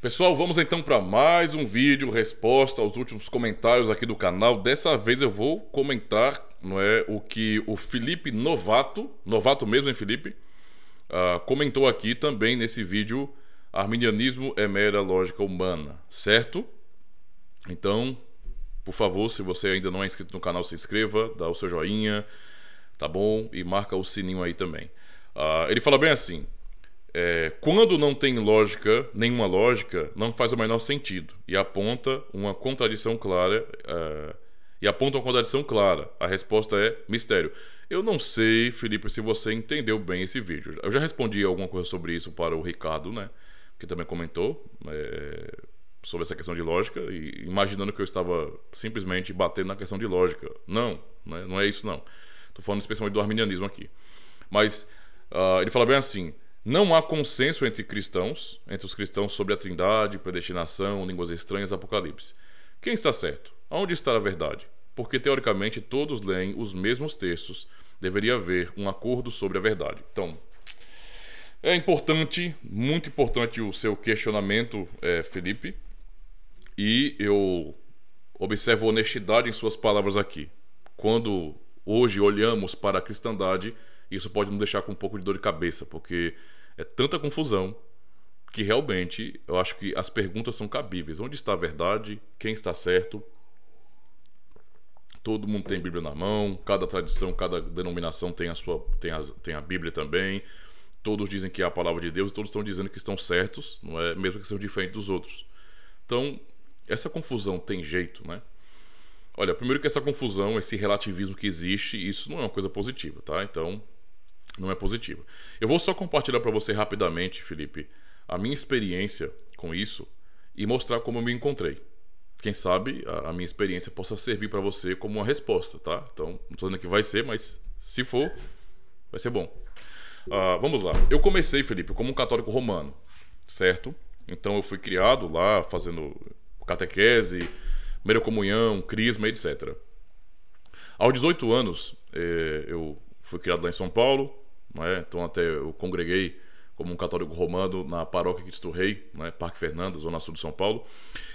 Pessoal, vamos então para mais um vídeo, resposta aos últimos comentários aqui do canal. Dessa vez eu vou comentar não é, o que o Felipe Novato, novato mesmo, hein, Felipe? Uh, comentou aqui também nesse vídeo: Arminianismo é mera lógica humana, certo? Então, por favor, se você ainda não é inscrito no canal, se inscreva, dá o seu joinha, tá bom? E marca o sininho aí também. Uh, ele fala bem assim é, quando não tem lógica, nenhuma lógica, não faz o menor sentido e aponta uma contradição clara. É, e aponta uma contradição clara. A resposta é mistério. Eu não sei, Felipe, se você entendeu bem esse vídeo. Eu já respondi alguma coisa sobre isso para o Ricardo, né? Que também comentou é, sobre essa questão de lógica e imaginando que eu estava simplesmente batendo na questão de lógica. Não, né? não é isso não. Estou falando especialmente do arminianismo aqui. Mas uh, ele fala bem assim. Não há consenso entre cristãos, entre os cristãos sobre a Trindade, predestinação, línguas estranhas, Apocalipse. Quem está certo? Onde está a verdade? Porque teoricamente todos leem os mesmos textos, deveria haver um acordo sobre a verdade. Então, é importante, muito importante o seu questionamento, é, Felipe, e eu observo honestidade em suas palavras aqui. Quando hoje olhamos para a cristandade, isso pode nos deixar com um pouco de dor de cabeça, porque é tanta confusão que realmente eu acho que as perguntas são cabíveis. Onde está a verdade? Quem está certo? Todo mundo tem Bíblia na mão, cada tradição, cada denominação tem a sua tem a, tem a Bíblia também. Todos dizem que é a palavra de Deus, todos estão dizendo que estão certos, não é? Mesmo que sejam diferentes dos outros. Então, essa confusão tem jeito, né? Olha, primeiro que essa confusão, esse relativismo que existe, isso não é uma coisa positiva, tá? Então, não é positiva. Eu vou só compartilhar para você rapidamente, Felipe, a minha experiência com isso e mostrar como eu me encontrei. Quem sabe a, minha experiência possa servir para você como uma resposta, tá? Então, não estou dizendo que vai ser, mas se for, vai ser bom. Uh, vamos lá. Eu comecei, Felipe, como um católico romano, certo? Então eu fui criado lá fazendo catequese, primeira comunhão, crisma, etc. Aos 18 anos, eh, eu fui criado lá em São Paulo, né? Então até eu congreguei como um católico romano na paróquia Cristo Rei, né? Parque Fernanda, zona sul de São Paulo.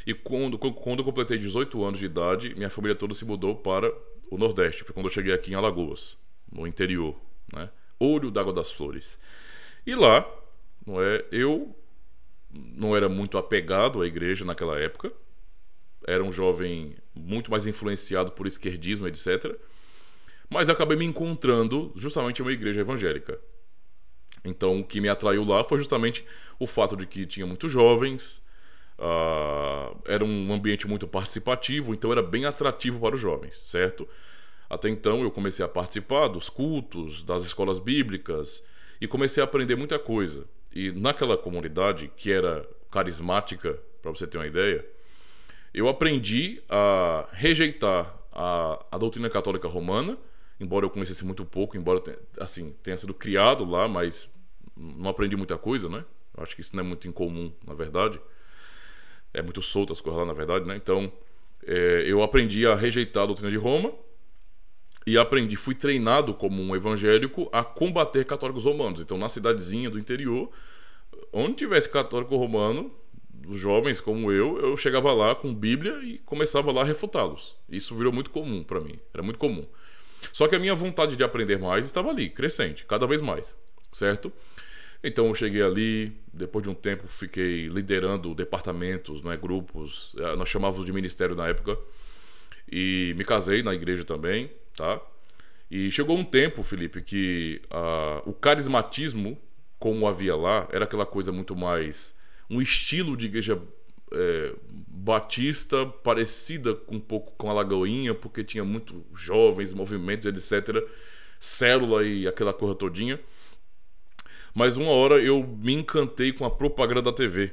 E quando, quando eu completei 18 anos de idade, minha família toda se mudou para o Nordeste. Foi quando eu cheguei aqui em Alagoas, no interior, né? Olho d'Água das Flores. E lá, não é, eu não era muito apegado à igreja naquela época. Era um jovem muito mais influenciado por esquerdismo, etc. Mas acabei me encontrando justamente em uma igreja evangélica. Então, o que me atraiu lá foi justamente o fato de que tinha muitos jovens, uh, era um ambiente muito participativo, então era bem atrativo para os jovens, certo? Até então, eu comecei a participar dos cultos, das escolas bíblicas e comecei a aprender muita coisa. E naquela comunidade, que era carismática, para você ter uma ideia, eu aprendi a rejeitar a, a doutrina católica romana embora eu conhecesse muito pouco, embora assim tenha sido criado lá, mas não aprendi muita coisa, né? Eu acho que isso não é muito incomum, na verdade. É muito solto as coisas lá, na verdade, né? Então, é, eu aprendi a rejeitar a doutrina de Roma e aprendi, fui treinado como um evangélico a combater católicos romanos. Então, na cidadezinha do interior, onde tivesse católico romano, os jovens como eu, eu chegava lá com Bíblia e começava lá a refutá-los. Isso virou muito comum para mim, era muito comum. Só que a minha vontade de aprender mais estava ali, crescente, cada vez mais, certo? Então eu cheguei ali, depois de um tempo fiquei liderando departamentos, né, grupos, eh, nós chamávamos de ministério na época, e me casei na igreja também, tá? E chegou um tempo, Felipe, que uh, o carismatismo, como havia lá, era aquela coisa muito mais. um estilo de igreja é, Batista parecida um pouco com a Lagoinha, porque tinha muito jovens, movimentos, etc. Célula e aquela coisa todinha. Mas uma hora eu me encantei com a propaganda da TV.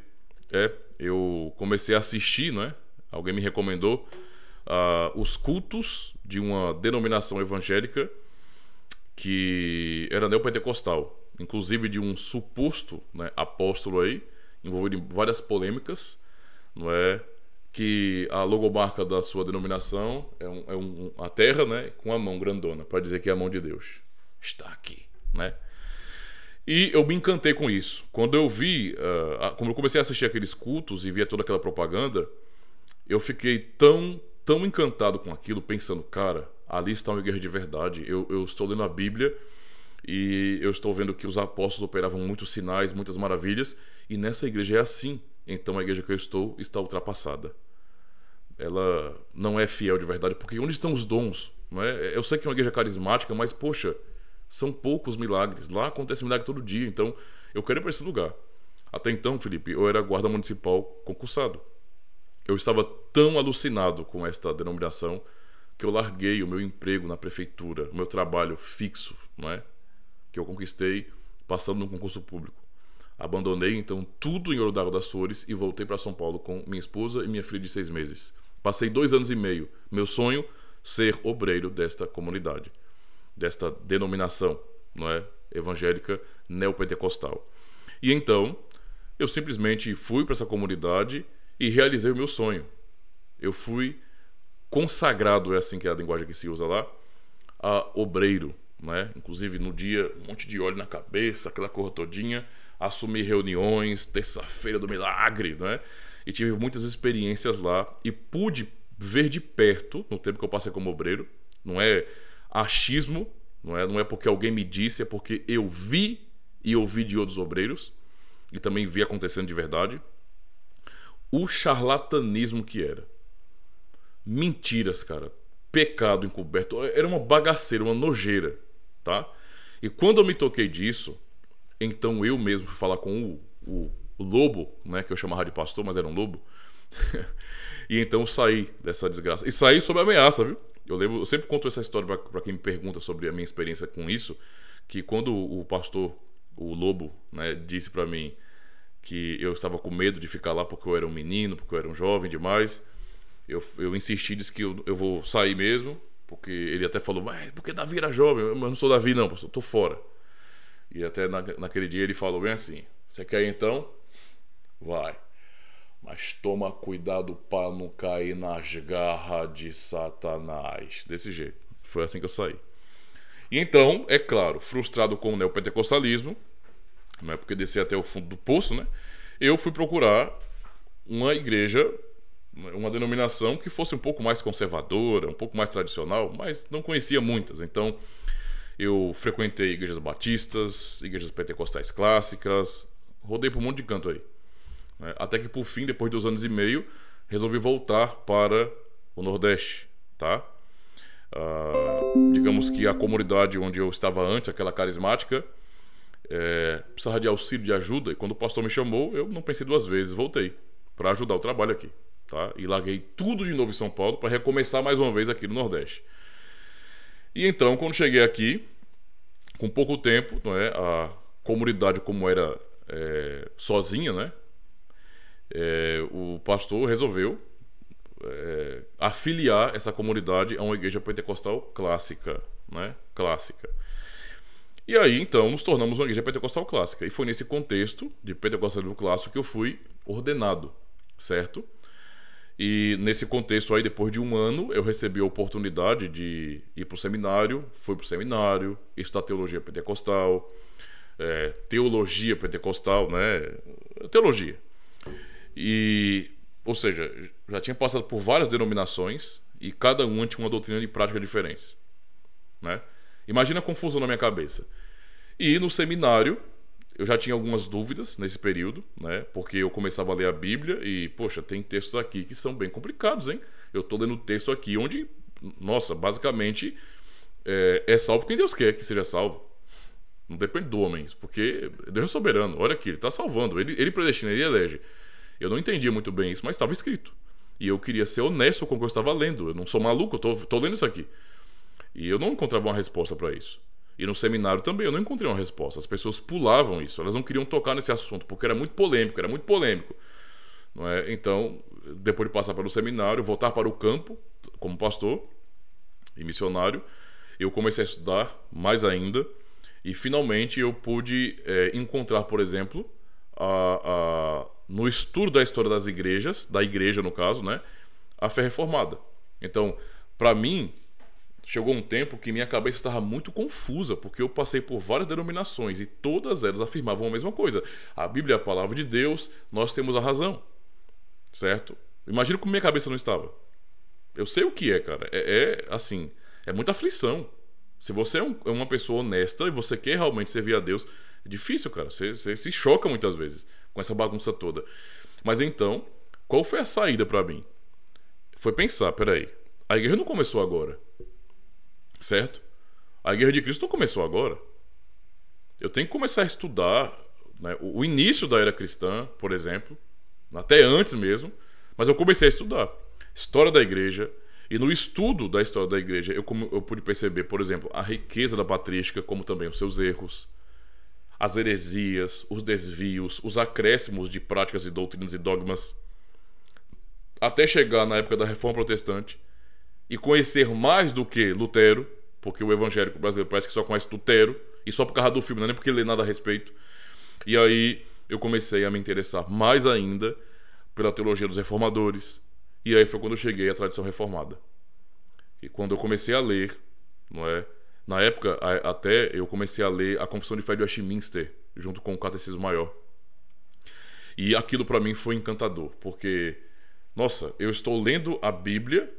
É, eu comecei a assistir, né? Alguém me recomendou uh, os cultos de uma denominação evangélica que era neopentecostal, inclusive de um suposto né, apóstolo aí, envolvido em várias polêmicas não é? Que a logomarca da sua denominação é, um, é um, a terra, né? Com a mão grandona, para dizer que é a mão de Deus. Está aqui, né? E eu me encantei com isso. Quando eu vi, uh, quando eu comecei a assistir aqueles cultos e via toda aquela propaganda, eu fiquei tão, tão encantado com aquilo, pensando, cara, ali está uma igreja de verdade. Eu, eu estou lendo a Bíblia e eu estou vendo que os apóstolos operavam muitos sinais, muitas maravilhas, e nessa igreja é assim então a igreja que eu estou está ultrapassada. Ela não é fiel de verdade, porque onde estão os dons? Não é? é? Eu sei que é uma igreja carismática, mas poxa, são poucos milagres. Lá acontece milagre todo dia, então eu quero ir para esse lugar. Até então, Felipe, eu era guarda municipal concursado. Eu estava tão alucinado com esta denominação que eu larguei o meu emprego na prefeitura, o meu trabalho fixo, não é? que eu conquistei passando num concurso público. Abandonei então tudo em Ouro d'Água das Flores e voltei para São Paulo com minha esposa e minha filha de seis meses. Passei dois anos e meio. Meu sonho, ser obreiro desta comunidade, desta denominação, não é? Evangélica neopentecostal. E então, eu simplesmente fui para essa comunidade e realizei o meu sonho. Eu fui consagrado, é assim que é a linguagem que se usa lá, a obreiro, né? Inclusive no dia, um monte de óleo na cabeça, aquela cor todinha, assumi reuniões, terça-feira do milagre, né? E tive muitas experiências lá e pude ver de perto, no tempo que eu passei como obreiro, não é achismo, não é, não é porque alguém me disse, é porque eu vi e ouvi de outros obreiros e também vi acontecendo de verdade o charlatanismo que era. Mentiras, cara. Pecado encoberto. Era uma bagaceira, uma nojeira, tá? E quando eu me toquei disso, então eu mesmo fui falar com o, o, o lobo, né, que eu chamava de pastor, mas era um lobo. e então eu saí dessa desgraça. E saí sob ameaça, viu? Eu lembro, eu sempre conto essa história para quem me pergunta sobre a minha experiência com isso, que quando o pastor, o lobo, né, disse para mim que eu estava com medo de ficar lá porque eu era um menino, porque eu era um jovem demais, eu, eu insisti, disse que eu, eu vou sair mesmo, porque ele até falou, mas porque Davi era jovem, mas não sou Davi não, pastor, tô fora. E até na, naquele dia ele falou bem assim: Você quer então? Vai. Mas toma cuidado para não cair nas garras de Satanás. Desse jeito. Foi assim que eu saí. E então, é claro, frustrado com o neopentecostalismo, não é porque desci até o fundo do poço, né? Eu fui procurar uma igreja, uma denominação que fosse um pouco mais conservadora, um pouco mais tradicional, mas não conhecia muitas. Então, eu frequentei igrejas batistas, igrejas pentecostais clássicas, rodei por um monte de canto aí. Né? Até que por fim, depois de dois anos e meio, resolvi voltar para o Nordeste, tá? Uh, digamos que a comunidade onde eu estava antes, aquela carismática, é, precisava de auxílio, de ajuda, e quando o pastor me chamou, eu não pensei duas vezes, voltei para ajudar o trabalho aqui, tá? E larguei tudo de novo em São Paulo para recomeçar mais uma vez aqui no Nordeste. E então, quando cheguei aqui, com pouco tempo, não é? a comunidade como era é, sozinha, né? É, o pastor resolveu é, afiliar essa comunidade a uma igreja pentecostal clássica, né? Clássica. E aí, então, nos tornamos uma igreja pentecostal clássica. E foi nesse contexto de pentecostalismo clássico que eu fui ordenado, certo? E nesse contexto aí, depois de um ano, eu recebi a oportunidade de ir para o seminário, fui para o seminário, estudar teologia pentecostal, é, teologia pentecostal, né? Teologia. E, ou seja, já tinha passado por várias denominações e cada uma tinha uma doutrina de prática diferente, né? Imagina a confusão na minha cabeça. E no seminário, eu já tinha algumas dúvidas nesse período, né? Porque eu começava a ler a Bíblia e, poxa, tem textos aqui que são bem complicados, hein? Eu tô lendo texto aqui onde, nossa, basicamente é, é salvo quem Deus quer que seja salvo. Não depende do homem, porque Deus é soberano. Olha aqui, ele está salvando, ele, ele predestina, ele elege. Eu não entendia muito bem isso, mas estava escrito. E eu queria ser honesto com o que eu estava lendo. Eu não sou maluco, eu tô, tô lendo isso aqui. E eu não encontrava uma resposta para isso. E no seminário também eu não encontrei uma resposta. As pessoas pulavam isso, elas não queriam tocar nesse assunto, porque era muito polêmico, era muito polêmico. Não é? Então, depois de passar pelo seminário, voltar para o campo como pastor e missionário, eu comecei a estudar mais ainda e finalmente eu pude é, encontrar, por exemplo, a, a, no estudo da história das igrejas, da igreja no caso, né, a fé reformada. Então, para mim, Chegou um tempo que minha cabeça estava muito confusa, porque eu passei por várias denominações e todas elas afirmavam a mesma coisa. A Bíblia é a palavra de Deus, nós temos a razão. Certo? Imagina como minha cabeça não estava. Eu sei o que é, cara. É, é assim, é muita aflição. Se você é, um, é, uma pessoa honesta e você quer realmente servir a Deus, é difícil, cara. Você, você se choca muitas vezes com essa bagunça toda. Mas então, qual foi a saída para mim? Foi pensar, peraí, a igreja não começou agora certo? A guerra de Cristo não começou agora. Eu tenho que começar a estudar né, o início da era cristã, por exemplo, até antes mesmo, mas eu comecei a estudar história da igreja. E no estudo da história da igreja, eu, eu pude perceber, por exemplo, a riqueza da patrística, como também os seus erros, as heresias, os desvios, os acréscimos de práticas e doutrinas e dogmas, até chegar na época da Reforma Protestante e conhecer mais do que Lutero, porque o evangélico brasileiro parece que só conhece Lutero, e só por causa do filme, não é nem porque lê nada a respeito. E aí eu comecei a me interessar mais ainda pela teologia dos reformadores, e aí foi quando eu cheguei à tradição reformada. E quando eu comecei a ler, não é? Na época, até eu comecei a ler a Confissão de Fé de Westminster, junto com o Catecismo Maior. E aquilo para mim foi encantador, porque, nossa, eu estou lendo a Bíblia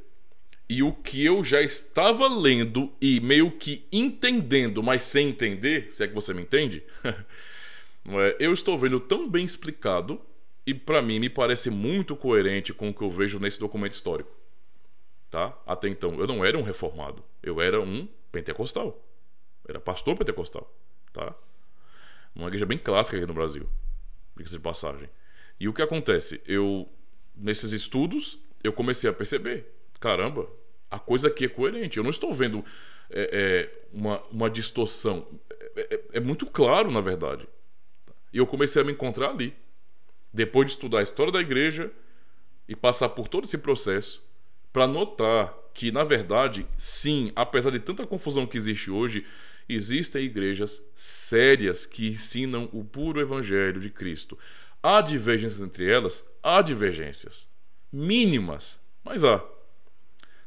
e o que eu já estava lendo e meio que entendendo, mas sem entender, se é que você me entende, é? eu estou vendo tão bem explicado e para mim me parece muito coerente com o que eu vejo nesse documento histórico. Tá? Até então, eu não era um reformado, eu era um pentecostal. era pastor pentecostal, tá? Uma igreja bem clássica aqui no Brasil, diga-se de passagem. E o que acontece? Eu nesses estudos, eu comecei a perceber caramba, a coisa aqui é coerente. Eu não estou vendo é, é, uma, uma distorção. É, é, é, muito claro, na verdade. E eu comecei a me encontrar ali. Depois de estudar a história da igreja e passar por todo esse processo, para notar que, na verdade, sim, apesar de tanta confusão que existe hoje, existem igrejas sérias que ensinam o puro evangelho de Cristo. Há divergências entre elas? Há divergências. Mínimas, mas há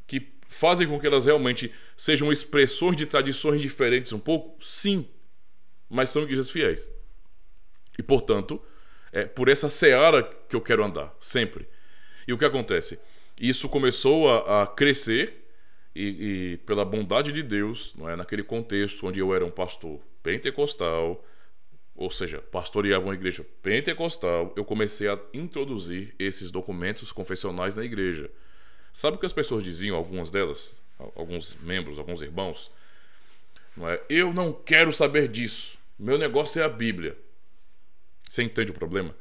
que fazem com que elas realmente sejam expressões de tradições diferentes um pouco? Sim, mas são igrejas fiéis. E, portanto, é por essa seara que eu quero andar, sempre. E o que acontece? Isso começou a, a crescer e, e, pela bondade de Deus, não é? naquele contexto onde eu era um pastor pentecostal, ou seja, pastoreava uma igreja pentecostal, eu comecei a introduzir esses documentos confessionais na igreja. Sabe o que as pessoas diziam, algumas delas, alguns membros, alguns irmãos? Não é? Eu não quero saber disso. Meu negócio é a Bíblia. Você entende o problema?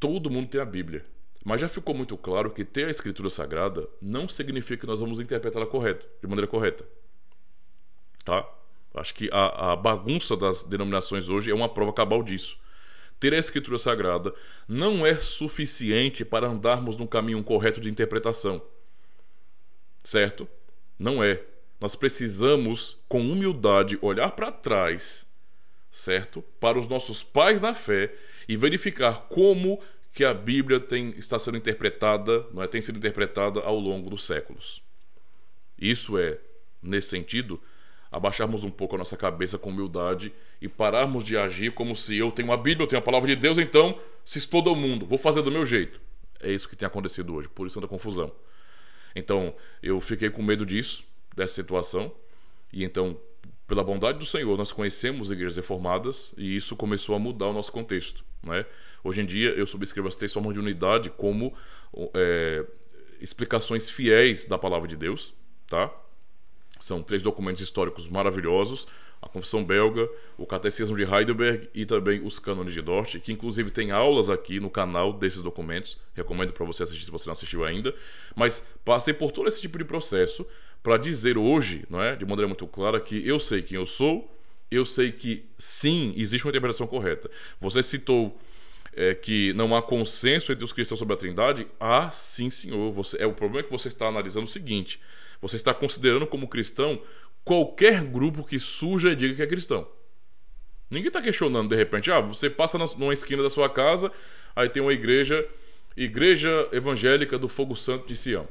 Todo mundo tem a Bíblia. Mas já ficou muito claro que ter a Escritura Sagrada não significa que nós vamos interpretá-la correta, de maneira correta. Tá? Acho que a, a bagunça das denominações hoje é uma prova cabal disso ter a Escritura Sagrada não é suficiente para andarmos num caminho correto de interpretação. Certo? Não é. Nós precisamos, com humildade, olhar para trás, certo? Para os nossos pais na fé e verificar como que a Bíblia tem, está sendo interpretada, não é? tem sido interpretada ao longo dos séculos. Isso é, nesse sentido, abaixarmos um pouco a nossa cabeça com humildade e pararmos de agir como se eu tenho a Bíblia, eu tenho a palavra de Deus, então se exploda o mundo, vou fazer do meu jeito. É isso que tem acontecido hoje, por isso tanta confusão. Então, eu fiquei com medo disso, dessa situação, e então, pela bondade do Senhor, nós conhecemos igrejas reformadas e isso começou a mudar o nosso contexto. Né? Hoje em dia, eu subscrevo as três formas de unidade como é, explicações fiéis da palavra de Deus, tá? São três documentos históricos maravilhosos: a Confissão Belga, o Catecismo de Heidelberg e também os Cânones de Dort, que inclusive tem aulas aqui no canal desses documentos. Recomendo para você assistir se você não assistiu ainda. Mas passei por todo esse tipo de processo para dizer hoje, não é, de maneira muito clara, que eu sei quem eu sou, eu sei que sim, existe uma interpretação correta. Você citou é, que não há consenso entre os cristãos sobre a Trindade? Ah, sim, senhor. Você, é o problema é que você está analisando o seguinte: você está considerando como cristão qualquer grupo que surja e diga que é cristão. Ninguém está questionando de repente. Ah, você passa numa esquina da sua casa, aí tem uma igreja, Igreja Evangélica do Fogo Santo de Sião.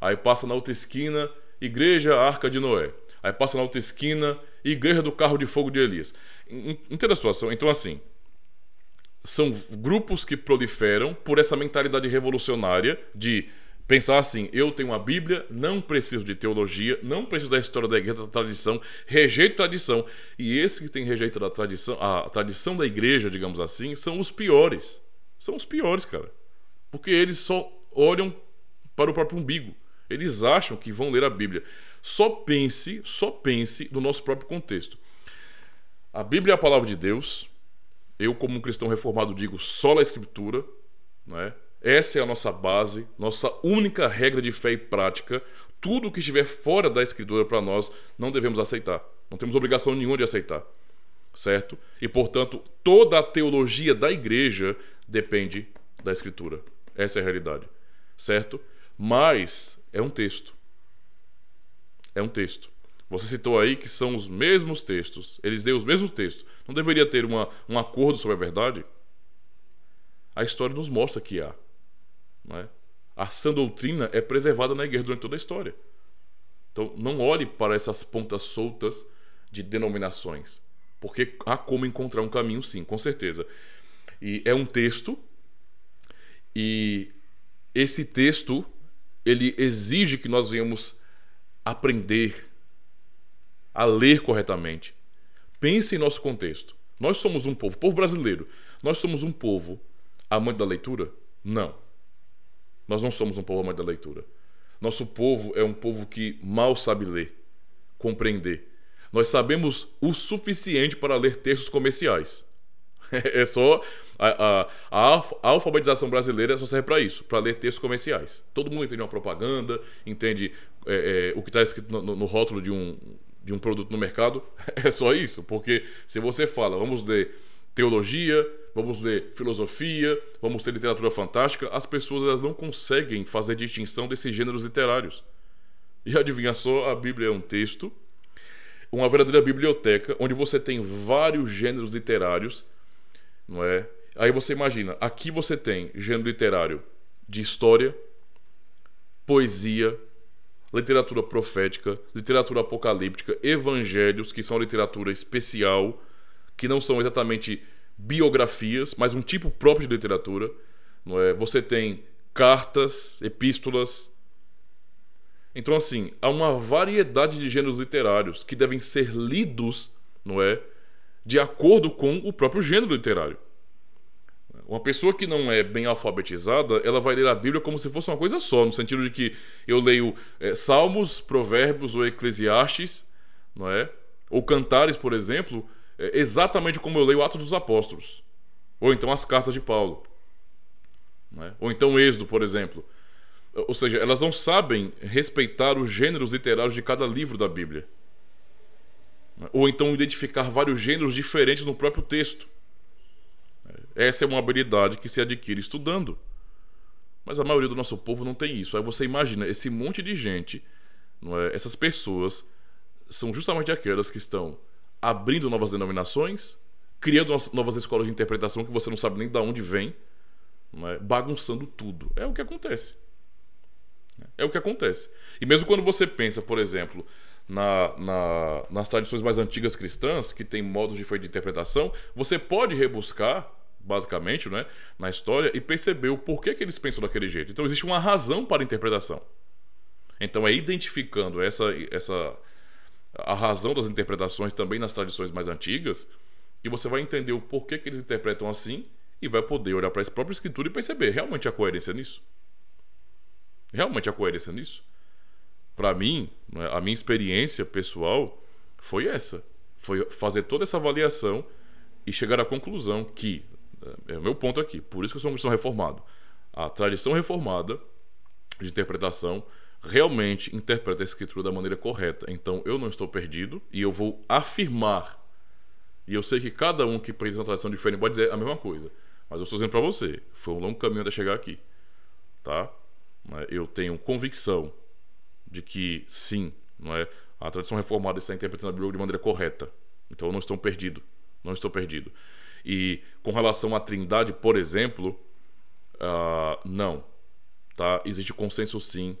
Aí passa na outra esquina, Igreja Arca de Noé. Aí passa na outra esquina, Igreja do Carro de Fogo de Elias. Entenda a situação. Então, assim, são grupos que proliferam por essa mentalidade revolucionária de Pensar assim, eu tenho uma Bíblia, não preciso de teologia, não preciso da história da igreja, da tradição, rejeito a tradição. E esse que tem rejeito da tradição, a tradição da igreja, digamos assim, são os piores. São os piores, cara. Porque eles só olham para o próprio umbigo. Eles acham que vão ler a Bíblia. Só pense, só pense no nosso próprio contexto. A Bíblia é a palavra de Deus. Eu, como um cristão reformado, digo só a Escritura, né? Essa é a nossa base, nossa única regra de fé e prática. Tudo que estiver fora da Escritura para nós, não devemos aceitar. Não temos obrigação nenhuma de aceitar. Certo? E, portanto, toda a teologia da igreja depende da Escritura. Essa é a realidade. Certo? Mas é um texto. É um texto. Você citou aí que são os mesmos textos. Eles dão os mesmos textos. Não deveria ter uma, um acordo sobre a verdade? A história nos mostra que há. Não é? A sã doutrina é preservada na igreja durante toda a história. Então, não olhe para essas pontas soltas de denominações, porque há como encontrar um caminho, sim, com certeza. E é um texto, e esse texto ele exige que nós venhamos aprender a ler corretamente. Pense em nosso contexto. Nós somos um povo, povo brasileiro. Nós somos um povo amante da leitura? Não. Nós não somos um povo amante da leitura. Nosso povo é um povo que mal sabe ler, compreender. Nós sabemos o suficiente para ler textos comerciais. É só. A, a, a alfabetização brasileira só serve para isso, para ler textos comerciais. Todo mundo entende uma propaganda, entende é, é, o que está escrito no, no rótulo de um, de um produto no mercado. É só isso, porque se você fala, vamos ler teologia, vamos ler filosofia, vamos ler literatura fantástica, as pessoas elas não conseguem fazer distinção desses gêneros literários. E adivinha só, a Bíblia é um texto, uma verdadeira biblioteca, onde você tem vários gêneros literários, não é? Aí você imagina, aqui você tem gênero literário de história, poesia, literatura profética, literatura apocalíptica, evangelhos, que são literatura especial, que não são exatamente biografias, mas um tipo próprio de literatura. Não é? Você tem cartas, epístolas. Então, assim, há uma variedade de gêneros literários que devem ser lidos, não é? De acordo com o próprio gênero literário. Uma pessoa que não é bem alfabetizada, ela vai ler a Bíblia como se fosse uma coisa só, no sentido de que eu leio é, Salmos, Provérbios ou Eclesiastes, não é? Ou Cantares, por exemplo, é exatamente como eu leio o Atos dos Apóstolos, ou então as cartas de Paulo, né? ou então Êxodo, por exemplo. Ou seja, elas não sabem respeitar os gêneros literários de cada livro da Bíblia, né? ou então identificar vários gêneros diferentes no próprio texto. Essa é uma habilidade que se adquire estudando. Mas a maioria do nosso povo não tem isso. Aí você imagina esse monte de gente, é? essas pessoas são justamente aquelas que estão abrindo novas denominações, criando novas escolas de interpretação que você não sabe nem de onde vem, né? bagunçando tudo. É o que acontece. É o que acontece. E mesmo quando você pensa, por exemplo, na, na, nas tradições mais antigas cristãs, que tem modos diferentes de interpretação, você pode rebuscar, basicamente, né, na história e perceber o porquê que eles pensam daquele jeito. Então existe uma razão para a interpretação. Então é identificando essa, essa a razão das interpretações também nas tradições mais antigas, que você vai entender o porquê que eles interpretam assim e vai poder olhar para a própria escritura e perceber realmente a coerência nisso. Realmente a coerência nisso. Para mim, é, a minha experiência pessoal foi essa, foi fazer toda essa avaliação e chegar à conclusão que é, é o meu ponto aqui, por isso que eu sou um cristão reformado. A tradição reformada de interpretação realmente interpreta a escritura da maneira correta. Então eu não estou perdido e eu vou afirmar. E eu sei que cada um que prende uma tradição diferente pode dizer a mesma coisa. Mas eu estou dizendo para você, foi um longo caminho até chegar aqui. Tá? Né, eu tenho convicção de que sim, não é? A tradição reformada está interpretando a Bíblia de maneira correta. Então eu não estou perdido, não estou perdido. E com relação à Trindade, por exemplo, uh, não, tá? Existe consenso sim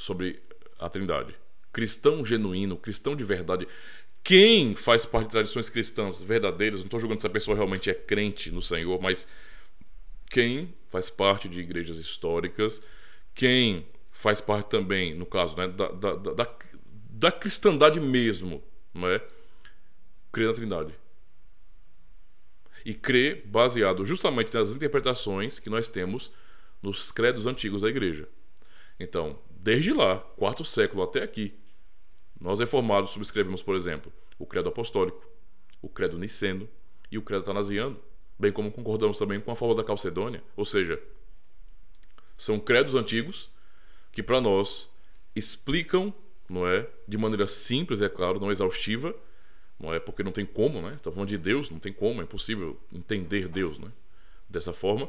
sobre a Trindade. Cristão genuíno, cristão de verdade. Quem faz parte de tradições cristãs verdadeiras, não estou julgando se a pessoa realmente é crente no Senhor, mas quem faz parte de igrejas históricas, quem faz parte também, no caso, né, da, da, da, da cristandade mesmo, não é, crê na Trindade. E crê baseado justamente nas interpretações que nós temos nos credos antigos da igreja. Então, desde lá, quarto século até aqui, nós reformados subscrevemos, por exemplo, o Credo Apostólico, o Credo Niceno e o Credo Atanasiano, bem como concordamos também com a Fórmula da Calcedônia, ou seja, são credos antigos que para nós explicam, não é, de maneira simples, é claro, não exaustiva, não é porque não tem como, né? Estamos tá falando de Deus, não tem como, é impossível entender Deus, né? Dessa forma,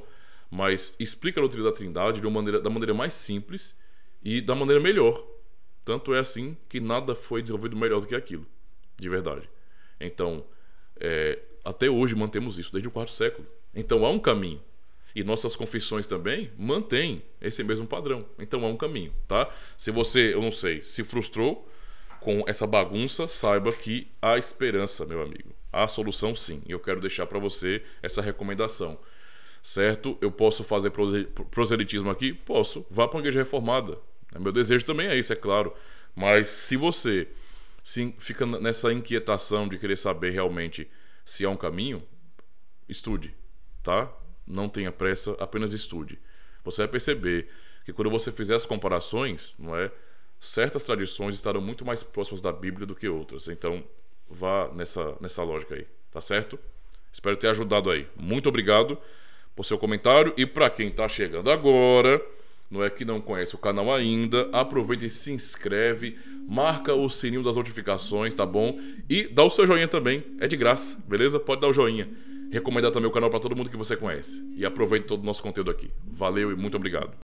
mas explica a doutrina da Trindade de uma maneira, da maneira mais simples e da maneira melhor. Tanto é assim que nada foi desenvolvido melhor do que aquilo, de verdade. Então, é, até hoje mantemos isso, desde o quarto século. Então há um caminho. E nossas confissões também mantêm esse mesmo padrão. Então há um caminho, tá? Se você, eu não sei, se frustrou com essa bagunça, saiba que há esperança, meu amigo. Há solução sim. E eu quero deixar para você essa recomendação. Certo? Eu posso fazer proselitismo aqui? Posso. Vá para uma igreja reformada. É, meu desejo também é isso, é claro. Mas se você se fica nessa inquietação de querer saber realmente se há um caminho, estude, tá? Não tenha pressa, apenas estude. Você vai perceber que quando você fizer as comparações, não é? Certas tradições estarão muito mais próximas da Bíblia do que outras. Então, vá nessa, nessa lógica aí, tá certo? Espero ter ajudado aí. Muito obrigado por seu comentário e para quem está chegando agora, não é que não conhece o canal ainda, aproveita e se inscreve, marca o sininho das notificações, tá bom? E dá o seu joinha também, é de graça, beleza? Pode dar o joinha. Recomendar também o canal para todo mundo que você conhece. E aproveite todo o nosso conteúdo aqui. Valeu e muito obrigado.